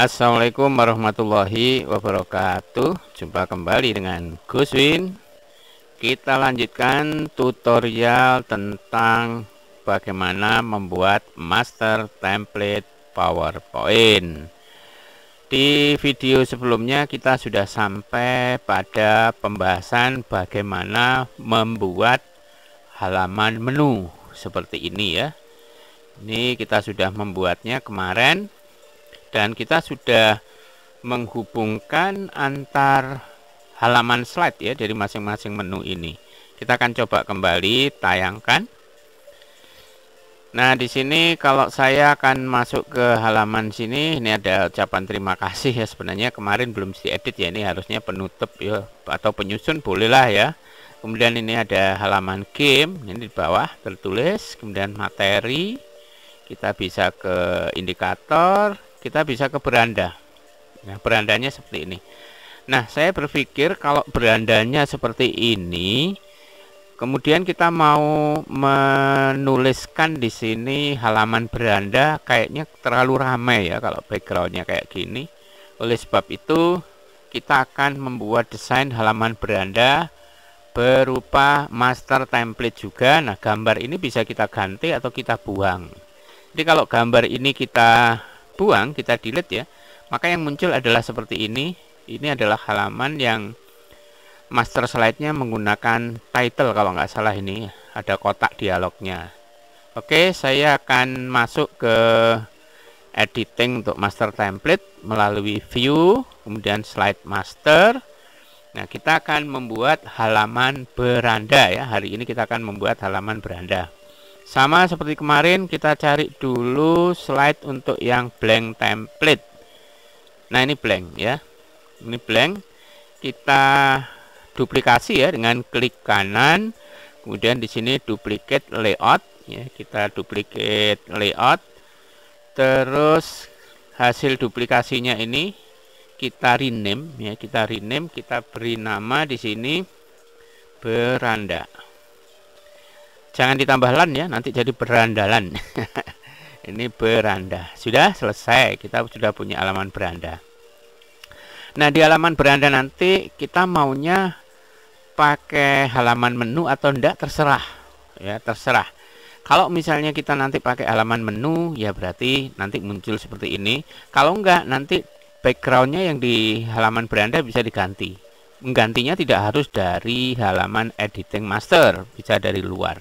Assalamualaikum warahmatullahi wabarakatuh Jumpa kembali dengan Guswin Kita lanjutkan tutorial tentang Bagaimana membuat master template powerpoint Di video sebelumnya kita sudah sampai pada pembahasan Bagaimana membuat halaman menu Seperti ini ya ini kita sudah membuatnya kemarin dan kita sudah menghubungkan antar halaman slide ya dari masing-masing menu ini. Kita akan coba kembali tayangkan. Nah, di sini kalau saya akan masuk ke halaman sini, ini ada ucapan terima kasih ya. Sebenarnya kemarin belum diedit ya, ini harusnya penutup ya atau penyusun bolehlah ya. Kemudian ini ada halaman game, ini di bawah tertulis, kemudian materi. Kita bisa ke indikator, kita bisa ke beranda nah berandanya seperti ini nah saya berpikir kalau berandanya seperti ini kemudian kita mau menuliskan di sini halaman beranda kayaknya terlalu ramai ya kalau backgroundnya kayak gini oleh sebab itu kita akan membuat desain halaman beranda berupa master template juga. Nah, gambar ini bisa kita ganti atau kita buang. Jadi kalau gambar ini kita buang, kita delete ya, maka yang muncul adalah seperti ini. Ini adalah halaman yang master slide-nya menggunakan title kalau nggak salah ini. Ada kotak dialognya. Oke, saya akan masuk ke editing untuk master template melalui view, kemudian slide master. Nah, kita akan membuat halaman beranda ya. Hari ini kita akan membuat halaman beranda sama seperti kemarin kita cari dulu slide untuk yang blank template nah ini blank ya ini blank kita duplikasi ya dengan klik kanan kemudian di sini duplicate layout ya kita duplicate layout terus hasil duplikasinya ini kita rename ya kita rename kita beri nama di sini beranda jangan ditambah lan ya nanti jadi berandalan ini beranda sudah selesai kita sudah punya halaman beranda nah di halaman beranda nanti kita maunya pakai halaman menu atau enggak terserah ya terserah kalau misalnya kita nanti pakai halaman menu ya berarti nanti muncul seperti ini kalau enggak nanti backgroundnya yang di halaman beranda bisa diganti menggantinya tidak harus dari halaman editing master bisa dari luar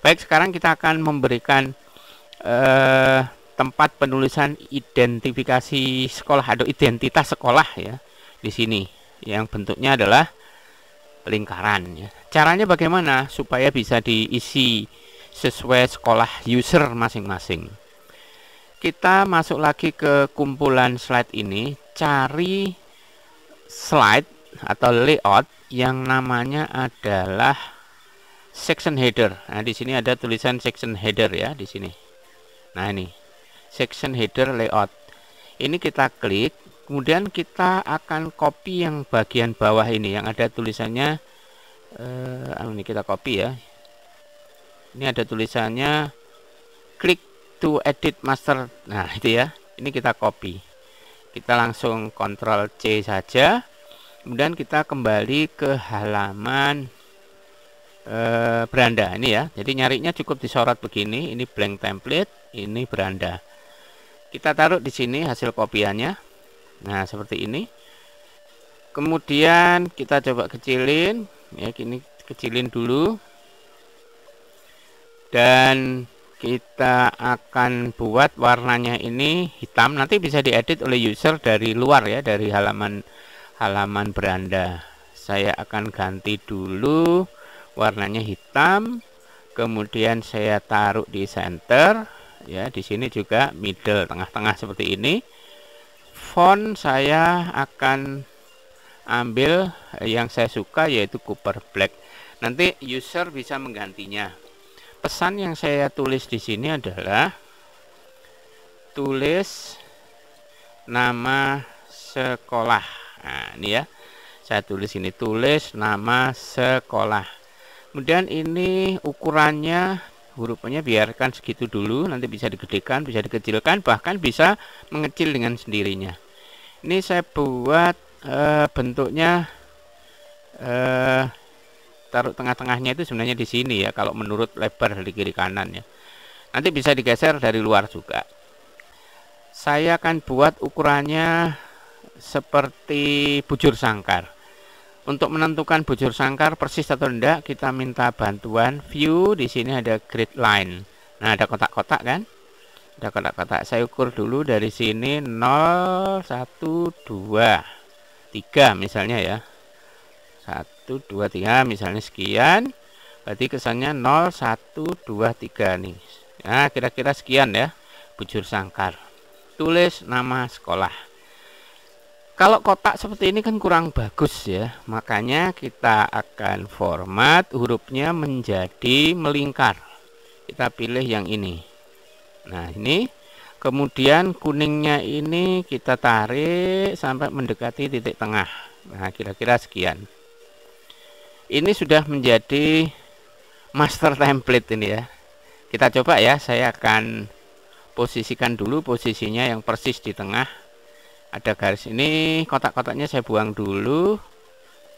Baik, sekarang kita akan memberikan eh, tempat penulisan identifikasi sekolah atau identitas sekolah ya di sini yang bentuknya adalah lingkaran ya. Caranya bagaimana supaya bisa diisi sesuai sekolah user masing-masing. Kita masuk lagi ke kumpulan slide ini, cari slide atau layout yang namanya adalah section header. Nah, di sini ada tulisan section header ya di sini. Nah, ini section header layout. Ini kita klik, kemudian kita akan copy yang bagian bawah ini yang ada tulisannya eh anu ini kita copy ya. Ini ada tulisannya klik to edit master. Nah, itu ya. Ini kita copy. Kita langsung Ctrl C saja. Kemudian kita kembali ke halaman Eh, beranda ini ya jadi nyarinya cukup disorot begini ini blank template ini beranda kita taruh di sini hasil kopiannya nah seperti ini kemudian kita coba kecilin ya ini kecilin dulu dan kita akan buat warnanya ini hitam nanti bisa diedit oleh user dari luar ya dari halaman halaman beranda saya akan ganti dulu warnanya hitam kemudian saya taruh di center ya di sini juga middle tengah-tengah seperti ini font saya akan ambil yang saya suka yaitu Cooper Black nanti user bisa menggantinya pesan yang saya tulis di sini adalah tulis nama sekolah nah, ini ya saya tulis ini tulis nama sekolah kemudian ini ukurannya hurufnya biarkan segitu dulu nanti bisa digedekan bisa dikecilkan bahkan bisa mengecil dengan sendirinya ini saya buat e, bentuknya e, taruh tengah-tengahnya itu sebenarnya di sini ya kalau menurut lebar dari kiri kanan ya nanti bisa digeser dari luar juga saya akan buat ukurannya seperti bujur sangkar untuk menentukan bujur sangkar persis atau tidak, kita minta bantuan view. Di sini ada grid line. Nah, ada kotak-kotak kan? Ada kotak-kotak. Saya ukur dulu dari sini 0, 1, 2, 3 misalnya ya. 1, 2, 3 misalnya sekian. Berarti kesannya 0, 1, 2, 3 nih. Nah, kira-kira sekian ya. Bujur sangkar. Tulis nama sekolah. Kalau kotak seperti ini kan kurang bagus ya, makanya kita akan format hurufnya menjadi melingkar. Kita pilih yang ini. Nah, ini kemudian kuningnya ini kita tarik sampai mendekati titik tengah. Nah, kira-kira sekian. Ini sudah menjadi master template ini ya. Kita coba ya, saya akan posisikan dulu posisinya yang persis di tengah ada garis ini kotak-kotaknya saya buang dulu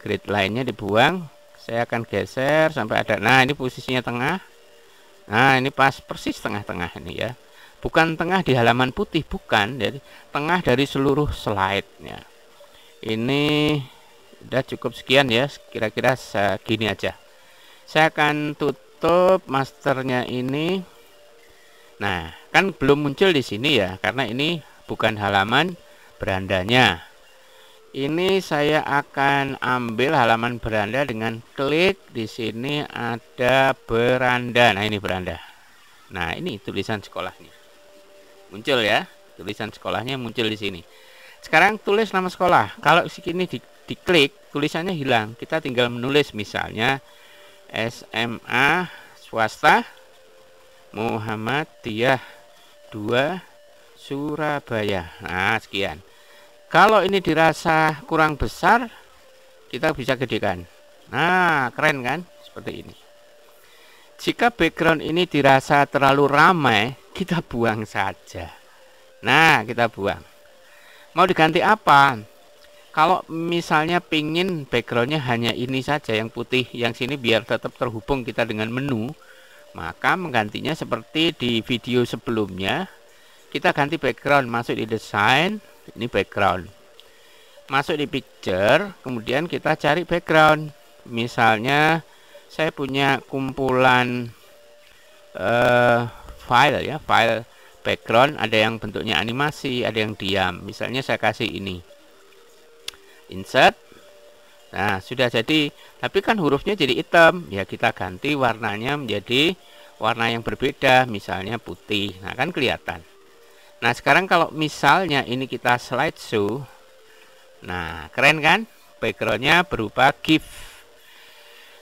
grid lainnya dibuang saya akan geser sampai ada nah ini posisinya tengah nah ini pas persis tengah-tengah ini ya bukan tengah di halaman putih bukan jadi tengah dari seluruh slide nya ini udah cukup sekian ya kira-kira segini aja saya akan tutup masternya ini nah kan belum muncul di sini ya karena ini bukan halaman berandanya ini saya akan ambil halaman beranda dengan klik di sini ada beranda nah ini beranda nah ini tulisan sekolahnya muncul ya tulisan sekolahnya muncul di sini sekarang tulis nama sekolah kalau sini di, diklik tulisannya hilang kita tinggal menulis misalnya SMA swasta Muhammadiyah 2 Surabaya nah sekian kalau ini dirasa kurang besar, kita bisa gedekan. Nah, keren kan? Seperti ini. Jika background ini dirasa terlalu ramai, kita buang saja. Nah, kita buang. Mau diganti apa? Kalau misalnya pingin backgroundnya hanya ini saja yang putih, yang sini biar tetap terhubung kita dengan menu, maka menggantinya seperti di video sebelumnya, kita ganti background masuk di desain, ini background masuk di picture kemudian kita cari background misalnya saya punya kumpulan uh, file ya file background ada yang bentuknya animasi ada yang diam misalnya saya kasih ini insert nah sudah jadi tapi kan hurufnya jadi hitam ya kita ganti warnanya menjadi warna yang berbeda misalnya putih nah kan kelihatan Nah, sekarang kalau misalnya ini kita slide show, Nah, keren kan? Backgroundnya berupa GIF.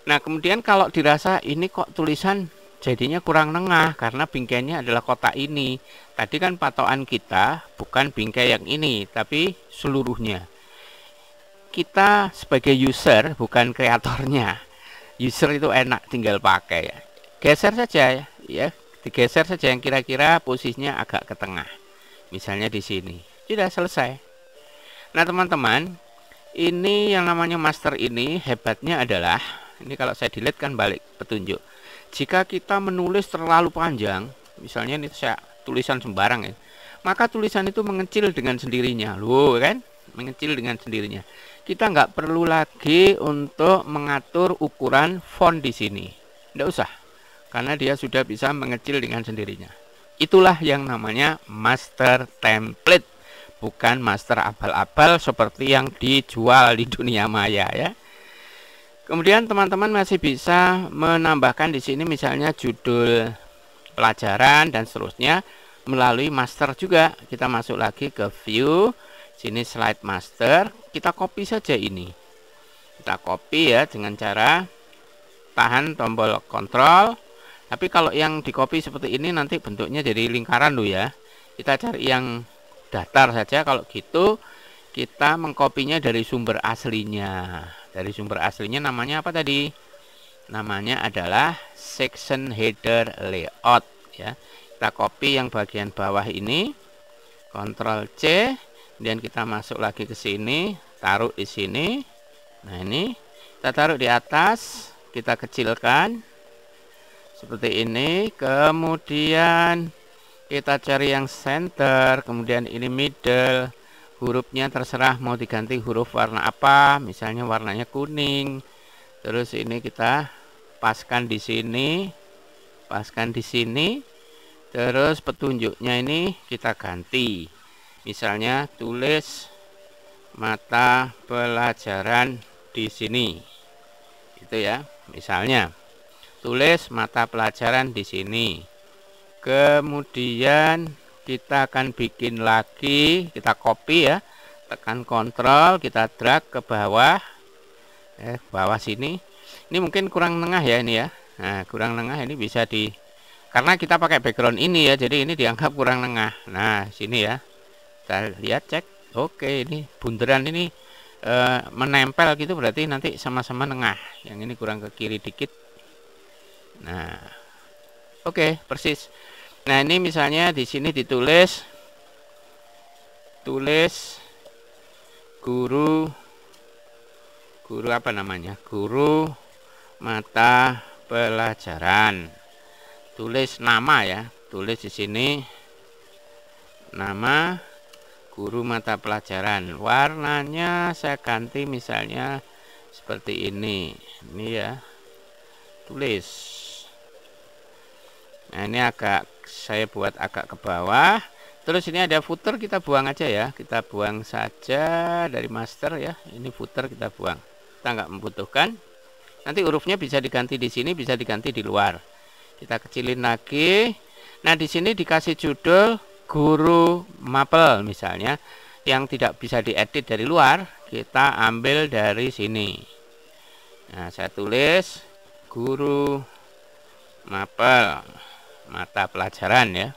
Nah, kemudian kalau dirasa ini kok tulisan jadinya kurang nengah karena bingkainya adalah kotak ini. Tadi kan patokan kita bukan bingkai yang ini, tapi seluruhnya. Kita sebagai user bukan kreatornya. User itu enak tinggal pakai Geser saja ya, ya digeser saja yang kira-kira posisinya agak ke tengah misalnya di sini sudah selesai nah teman-teman ini yang namanya master ini hebatnya adalah ini kalau saya delete kan balik petunjuk jika kita menulis terlalu panjang misalnya ini saya tulisan sembarang ya maka tulisan itu mengecil dengan sendirinya loh kan mengecil dengan sendirinya kita nggak perlu lagi untuk mengatur ukuran font di sini tidak usah karena dia sudah bisa mengecil dengan sendirinya Itulah yang namanya master template, bukan master abal-abal seperti yang dijual di dunia maya ya. Kemudian teman-teman masih bisa menambahkan di sini misalnya judul pelajaran dan seterusnya melalui master juga. Kita masuk lagi ke view, sini slide master, kita copy saja ini. Kita copy ya dengan cara tahan tombol kontrol tapi kalau yang di copy seperti ini nanti bentuknya jadi lingkaran dulu ya kita cari yang datar saja kalau gitu kita mengkopinya dari sumber aslinya dari sumber aslinya namanya apa tadi namanya adalah section header layout ya kita copy yang bagian bawah ini Ctrl C dan kita masuk lagi ke sini taruh di sini nah ini kita taruh di atas kita kecilkan seperti ini kemudian kita cari yang center kemudian ini middle hurufnya terserah mau diganti huruf warna apa misalnya warnanya kuning terus ini kita paskan di sini paskan di sini terus petunjuknya ini kita ganti misalnya tulis mata pelajaran di sini itu ya misalnya tulis mata pelajaran di sini kemudian kita akan bikin lagi kita copy ya tekan kontrol kita drag ke bawah eh bawah sini ini mungkin kurang tengah ya ini ya nah kurang tengah ini bisa di karena kita pakai background ini ya jadi ini dianggap kurang tengah nah sini ya kita lihat cek oke ini bundaran ini e, menempel gitu berarti nanti sama-sama tengah yang ini kurang ke kiri dikit Nah, oke, okay, persis. Nah, ini misalnya di sini ditulis tulis guru guru apa namanya? Guru mata pelajaran. Tulis nama ya, tulis di sini nama guru mata pelajaran warnanya saya ganti misalnya seperti ini ini ya tulis nah ini agak saya buat agak ke bawah terus ini ada footer kita buang aja ya kita buang saja dari master ya ini footer kita buang kita nggak membutuhkan nanti hurufnya bisa diganti di sini bisa diganti di luar kita kecilin lagi nah di sini dikasih judul guru mapel misalnya yang tidak bisa diedit dari luar kita ambil dari sini nah saya tulis guru mapel mata pelajaran ya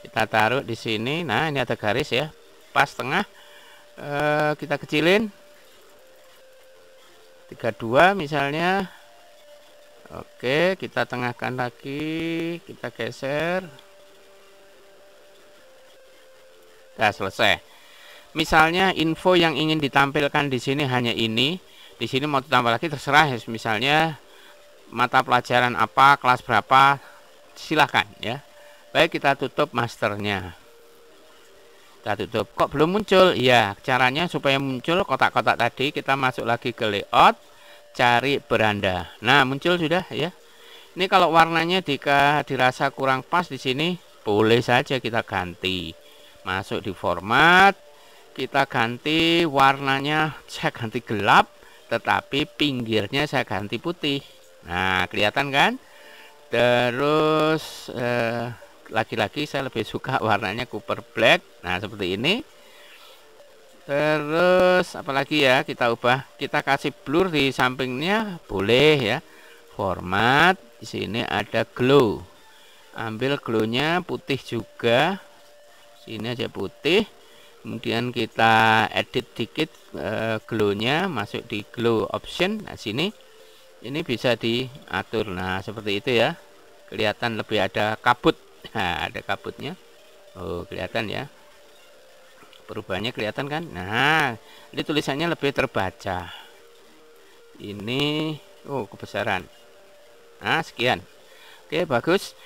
kita taruh di sini nah ini ada garis ya pas tengah e, kita kecilin 32 misalnya oke kita tengahkan lagi kita geser sudah selesai misalnya info yang ingin ditampilkan di sini hanya ini di sini mau ditambah lagi terserah ya. misalnya mata pelajaran apa kelas berapa silahkan ya. Baik kita tutup masternya. Kita tutup. Kok belum muncul? ya caranya supaya muncul kotak-kotak tadi kita masuk lagi ke layout, cari beranda. Nah, muncul sudah ya. Ini kalau warnanya jika dirasa kurang pas di sini, boleh saja kita ganti. Masuk di format, kita ganti warnanya saya ganti gelap, tetapi pinggirnya saya ganti putih. Nah, kelihatan kan? terus lagi-lagi eh, saya lebih suka warnanya Cooper Black nah seperti ini terus apalagi ya kita ubah kita kasih blur di sampingnya boleh ya format di sini ada glow ambil glownya putih juga sini aja putih kemudian kita edit dikit e, glownya masuk di glow option nah sini ini bisa diatur nah seperti itu ya kelihatan lebih ada kabut nah, ada kabutnya oh kelihatan ya perubahannya kelihatan kan nah ini tulisannya lebih terbaca ini oh kebesaran nah sekian oke bagus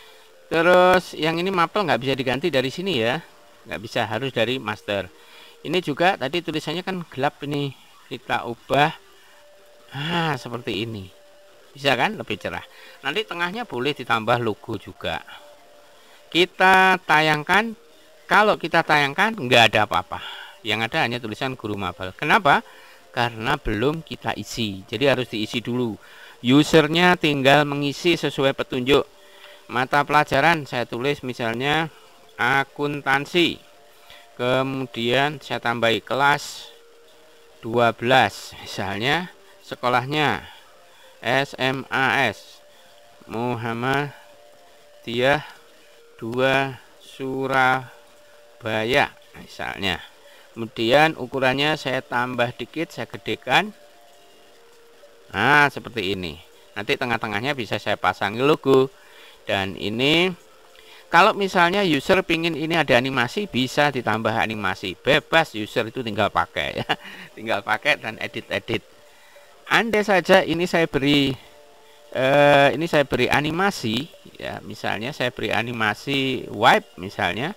terus yang ini mapel nggak bisa diganti dari sini ya nggak bisa harus dari master ini juga tadi tulisannya kan gelap ini kita ubah ah seperti ini bisa kan lebih cerah nanti tengahnya boleh ditambah logo juga kita tayangkan kalau kita tayangkan nggak ada apa-apa yang ada hanya tulisan guru mabal kenapa karena belum kita isi jadi harus diisi dulu usernya tinggal mengisi sesuai petunjuk mata pelajaran saya tulis misalnya akuntansi kemudian saya tambahi kelas 12 misalnya sekolahnya SMAS Muhammadiyah 2 Surabaya misalnya kemudian ukurannya saya tambah dikit saya gedekan nah seperti ini nanti tengah-tengahnya bisa saya pasang logo dan ini kalau misalnya user pingin ini ada animasi bisa ditambah animasi bebas user itu tinggal pakai ya tinggal pakai dan edit-edit andai saja ini saya beri eh, ini saya beri animasi ya misalnya saya beri animasi wipe misalnya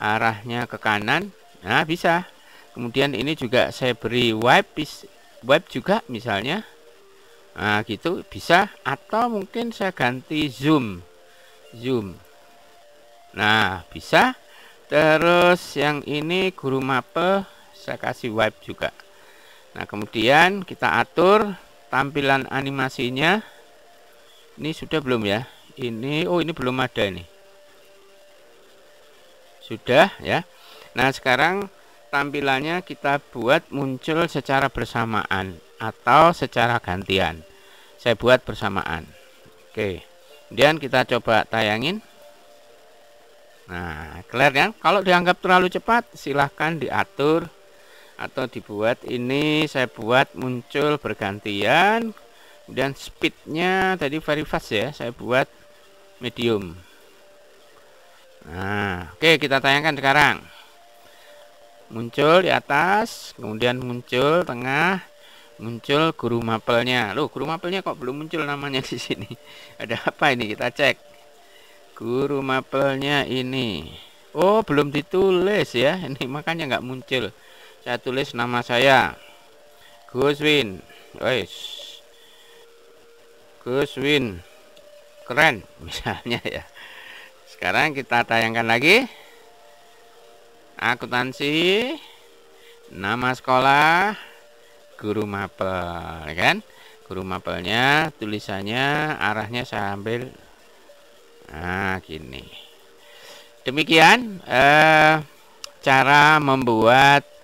arahnya ke kanan nah bisa kemudian ini juga saya beri wipe wipe juga misalnya nah gitu bisa atau mungkin saya ganti zoom zoom nah bisa terus yang ini guru mape saya kasih wipe juga Nah, kemudian kita atur tampilan animasinya. Ini sudah belum ya? Ini oh ini belum ada nih Sudah ya. Nah, sekarang tampilannya kita buat muncul secara bersamaan atau secara gantian. Saya buat bersamaan. Oke. Kemudian kita coba tayangin. Nah, clear ya Kalau dianggap terlalu cepat, silahkan diatur atau dibuat ini saya buat muncul bergantian kemudian speednya tadi very fast ya saya buat medium nah oke kita tayangkan sekarang muncul di atas kemudian muncul tengah muncul guru mapelnya loh guru mapelnya kok belum muncul namanya di sini ada apa ini kita cek guru mapelnya ini Oh belum ditulis ya ini makanya nggak muncul saya tulis nama saya Guswin guys Guswin keren misalnya ya sekarang kita tayangkan lagi akuntansi nama sekolah guru mapel ya kan guru mapelnya tulisannya arahnya saya ambil nah gini demikian eh, cara membuat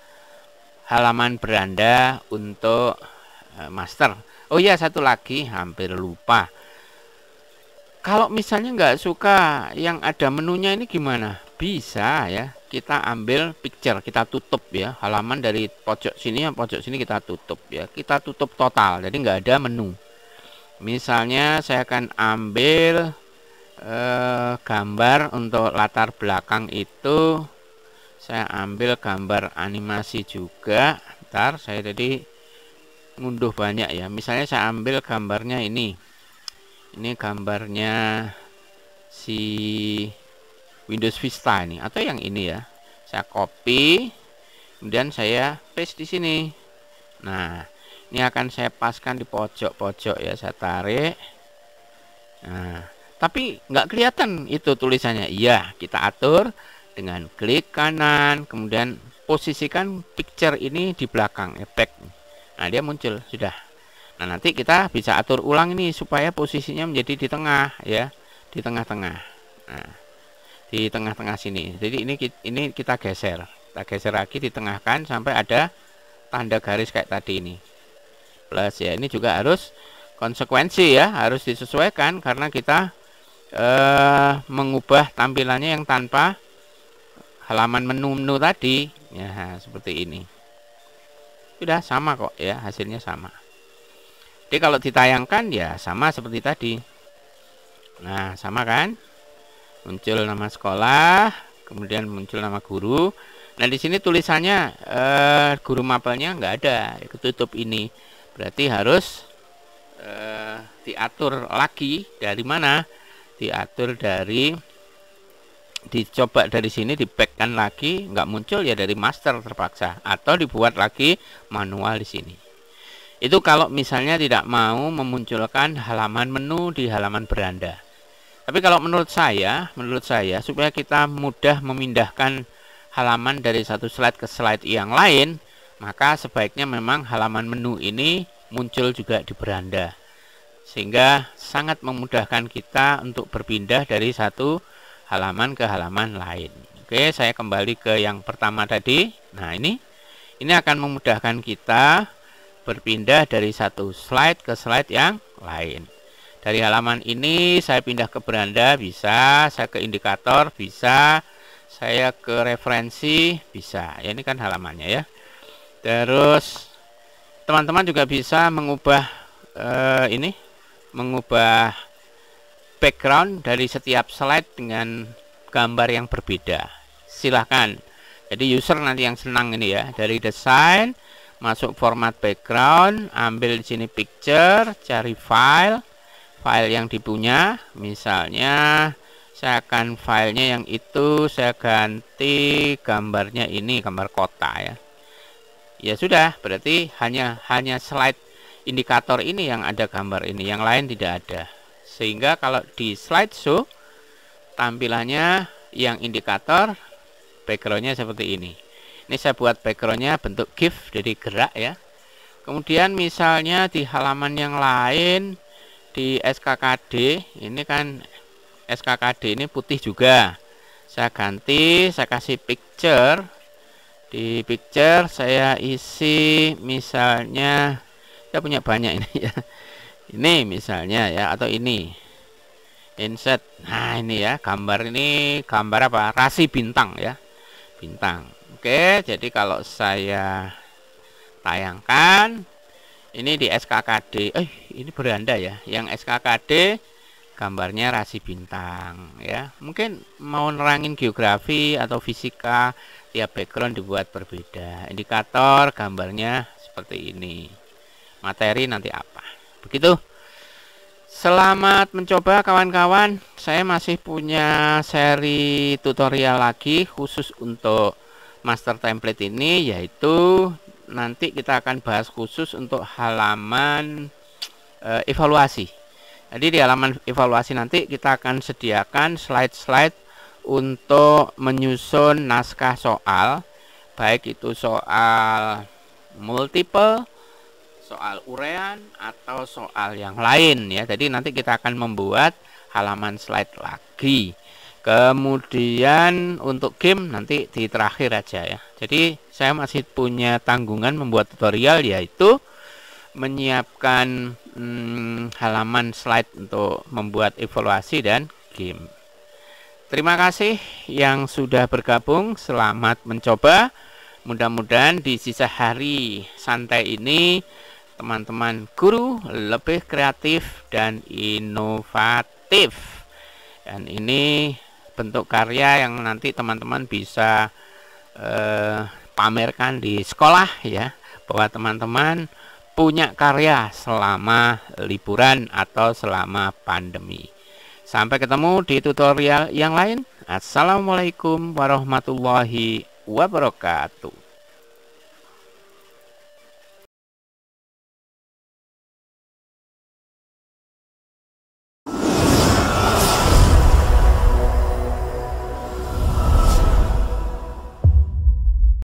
halaman beranda untuk eh, master. Oh iya satu lagi hampir lupa. Kalau misalnya nggak suka yang ada menunya ini gimana? Bisa ya kita ambil picture kita tutup ya halaman dari pojok sini yang pojok sini kita tutup ya kita tutup total jadi nggak ada menu misalnya saya akan ambil eh, gambar untuk latar belakang itu saya ambil gambar animasi juga ntar saya tadi ngunduh banyak ya misalnya saya ambil gambarnya ini ini gambarnya si Windows Vista ini atau yang ini ya saya copy kemudian saya paste di sini nah ini akan saya paskan di pojok-pojok ya saya tarik nah tapi nggak kelihatan itu tulisannya iya kita atur dengan klik kanan kemudian posisikan picture ini di belakang efek nah dia muncul sudah nah nanti kita bisa atur ulang ini supaya posisinya menjadi di tengah ya di tengah-tengah nah, di tengah-tengah sini jadi ini ini kita geser kita geser lagi ditengahkan sampai ada tanda garis kayak tadi ini plus ya ini juga harus konsekuensi ya harus disesuaikan karena kita eh, mengubah tampilannya yang tanpa halaman menu-menu tadi ya seperti ini sudah sama kok ya hasilnya sama jadi kalau ditayangkan ya sama seperti tadi nah sama kan muncul nama sekolah kemudian muncul nama guru nah di sini tulisannya eh, guru mapelnya nggak ada ketutup ini berarti harus eh, diatur lagi dari mana diatur dari dicoba dari sini di backkan lagi nggak muncul ya dari master terpaksa atau dibuat lagi manual di sini itu kalau misalnya tidak mau memunculkan halaman menu di halaman beranda tapi kalau menurut saya menurut saya supaya kita mudah memindahkan halaman dari satu slide ke slide yang lain maka sebaiknya memang halaman menu ini muncul juga di beranda sehingga sangat memudahkan kita untuk berpindah dari satu halaman ke halaman lain. Oke, saya kembali ke yang pertama tadi. Nah, ini ini akan memudahkan kita berpindah dari satu slide ke slide yang lain. Dari halaman ini saya pindah ke beranda bisa, saya ke indikator bisa, saya ke referensi bisa. Ya, ini kan halamannya ya. Terus teman-teman juga bisa mengubah eh, ini mengubah background dari setiap slide dengan gambar yang berbeda. Silahkan. Jadi user nanti yang senang ini ya. Dari desain, masuk format background, ambil di sini picture, cari file, file yang dipunya. Misalnya, saya akan filenya yang itu, saya ganti gambarnya ini, gambar kota ya. Ya sudah, berarti hanya hanya slide indikator ini yang ada gambar ini, yang lain tidak ada sehingga kalau di slide slideshow tampilannya yang indikator backgroundnya seperti ini ini saya buat backgroundnya bentuk GIF jadi gerak ya kemudian misalnya di halaman yang lain di SKKD ini kan SKKD ini putih juga saya ganti saya kasih picture di picture saya isi misalnya saya punya banyak ini ya ini misalnya ya atau ini inset nah ini ya gambar ini gambar apa rasi bintang ya bintang oke jadi kalau saya tayangkan ini di SKKD eh ini beranda ya yang SKKD gambarnya rasi bintang ya mungkin mau nerangin geografi atau fisika tiap background dibuat berbeda indikator gambarnya seperti ini materi nanti apa begitu Selamat mencoba kawan-kawan. Saya masih punya seri tutorial lagi khusus untuk master template ini yaitu nanti kita akan bahas khusus untuk halaman e, evaluasi. Jadi di halaman evaluasi nanti kita akan sediakan slide-slide untuk menyusun naskah soal baik itu soal multiple soal urean atau soal yang lain ya. Jadi nanti kita akan membuat halaman slide lagi. Kemudian untuk game nanti di terakhir aja ya. Jadi saya masih punya tanggungan membuat tutorial yaitu menyiapkan hmm, halaman slide untuk membuat evaluasi dan game. Terima kasih yang sudah bergabung. Selamat mencoba. Mudah-mudahan di sisa hari santai ini teman-teman guru lebih kreatif dan inovatif. Dan ini bentuk karya yang nanti teman-teman bisa eh, pamerkan di sekolah ya, bahwa teman-teman punya karya selama liburan atau selama pandemi. Sampai ketemu di tutorial yang lain. Assalamualaikum warahmatullahi wabarakatuh